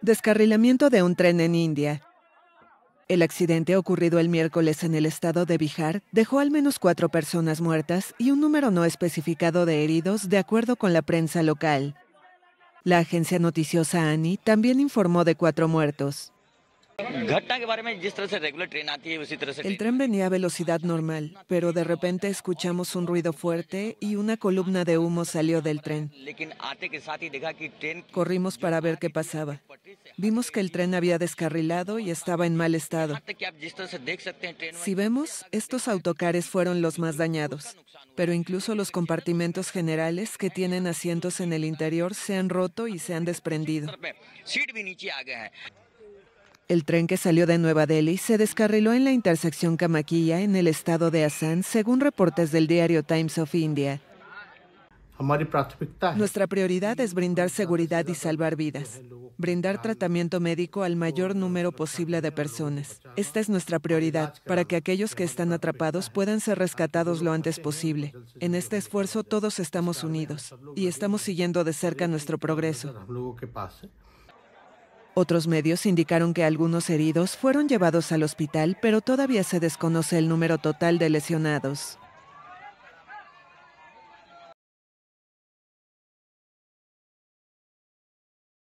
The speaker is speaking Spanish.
Descarrilamiento de un tren en India. El accidente ocurrido el miércoles en el estado de Bihar dejó al menos cuatro personas muertas y un número no especificado de heridos, de acuerdo con la prensa local. La agencia noticiosa ANI también informó de cuatro muertos. El tren venía a velocidad normal, pero de repente escuchamos un ruido fuerte y una columna de humo salió del tren. Corrimos para ver qué pasaba. Vimos que el tren había descarrilado y estaba en mal estado. Si vemos, estos autocares fueron los más dañados, pero incluso los compartimentos generales que tienen asientos en el interior se han roto y se han desprendido. El tren que salió de Nueva Delhi se descarriló en la intersección camaquilla, en el estado de Assam, según reportes del diario Times of India. Nuestra prioridad es brindar seguridad y salvar vidas. Brindar tratamiento médico al mayor número posible de personas. Esta es nuestra prioridad, para que aquellos que están atrapados puedan ser rescatados lo antes posible. En este esfuerzo todos estamos unidos y estamos siguiendo de cerca nuestro progreso. Otros medios indicaron que algunos heridos fueron llevados al hospital, pero todavía se desconoce el número total de lesionados.